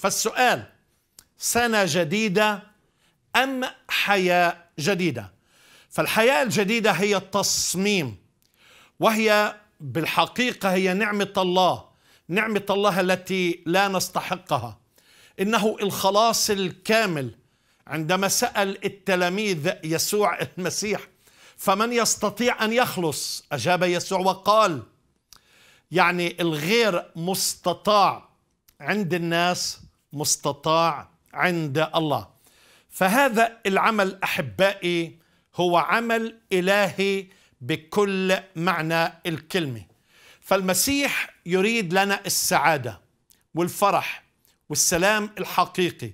فالسؤال سنة جديدة أم حياة جديدة فالحياة الجديدة هي التصميم وهي بالحقيقة هي نعمة الله نعمة الله التي لا نستحقها إنه الخلاص الكامل عندما سأل التلاميذ يسوع المسيح فمن يستطيع أن يخلص أجاب يسوع وقال يعني الغير مستطاع عند الناس مستطاع عند الله فهذا العمل احبائي هو عمل الهي بكل معنى الكلمه فالمسيح يريد لنا السعاده والفرح والسلام الحقيقي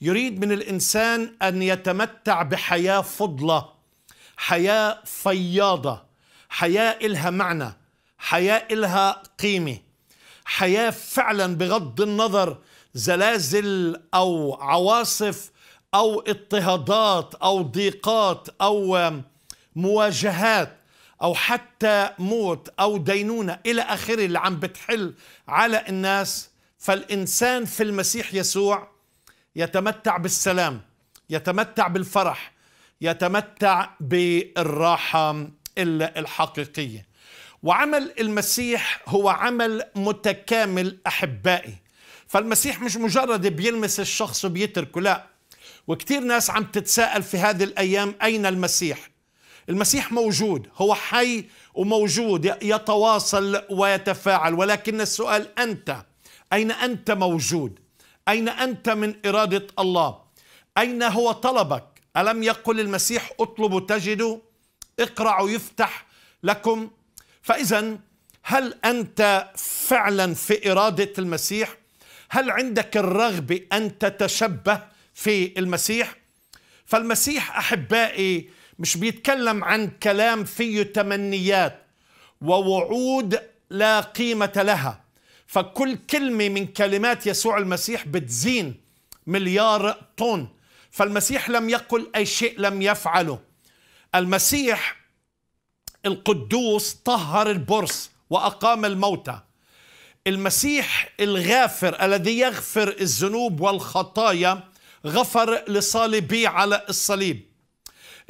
يريد من الانسان ان يتمتع بحياه فضله حياه فياضه حياه الها معنى حياه الها قيمه حياه فعلا بغض النظر زلازل او عواصف او اضطهادات او ضيقات او مواجهات او حتى موت او دينونه الى اخره اللي عم بتحل على الناس فالانسان في المسيح يسوع يتمتع بالسلام يتمتع بالفرح يتمتع بالراحه الحقيقيه وعمل المسيح هو عمل متكامل أحبائي فالمسيح مش مجرد بيلمس الشخص وبيتركه لا وكثير ناس عم تتساءل في هذه الأيام أين المسيح المسيح موجود هو حي وموجود يتواصل ويتفاعل ولكن السؤال أنت أين أنت موجود أين أنت من إرادة الله أين هو طلبك ألم يقل المسيح اطلبوا تجدوا اقرعوا يفتح لكم فإذا هل أنت فعلا في إرادة المسيح؟ هل عندك الرغبة أن تتشبه في المسيح؟ فالمسيح أحبائي مش بيتكلم عن كلام فيه تمنيات ووعود لا قيمة لها فكل كلمة من كلمات يسوع المسيح بتزين مليار طن فالمسيح لم يقل أي شيء لم يفعله المسيح القدوس طهر البرص وأقام الموتى المسيح الغافر الذي يغفر الذنوب والخطايا غفر لصالبي على الصليب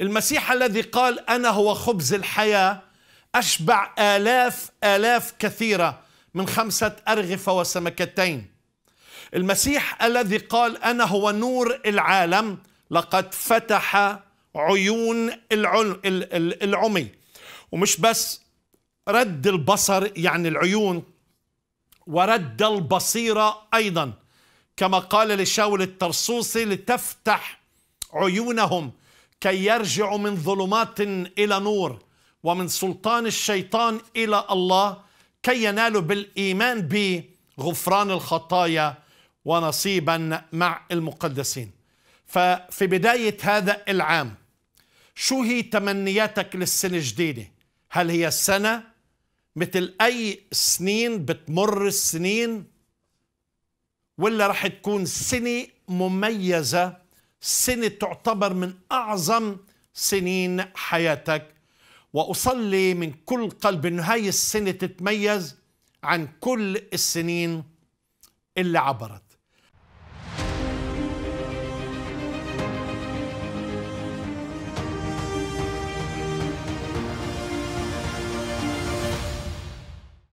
المسيح الذي قال أنا هو خبز الحياة أشبع آلاف آلاف كثيرة من خمسة أرغفة وسمكتين المسيح الذي قال أنا هو نور العالم لقد فتح عيون العمي ومش بس رد البصر يعني العيون ورد البصيرة أيضا كما قال لشاول الترصوصي لتفتح عيونهم كي يرجعوا من ظلمات إلى نور ومن سلطان الشيطان إلى الله كي ينالوا بالإيمان بغفران الخطايا ونصيبا مع المقدسين ففي بداية هذا العام شو هي تمنياتك للسنة الجديدة هل هي السنة مثل أي سنين بتمر السنين ولا رح تكون سنة مميزة سنة تعتبر من أعظم سنين حياتك وأصلي من كل قلب أن هاي السنة تتميز عن كل السنين اللي عبرت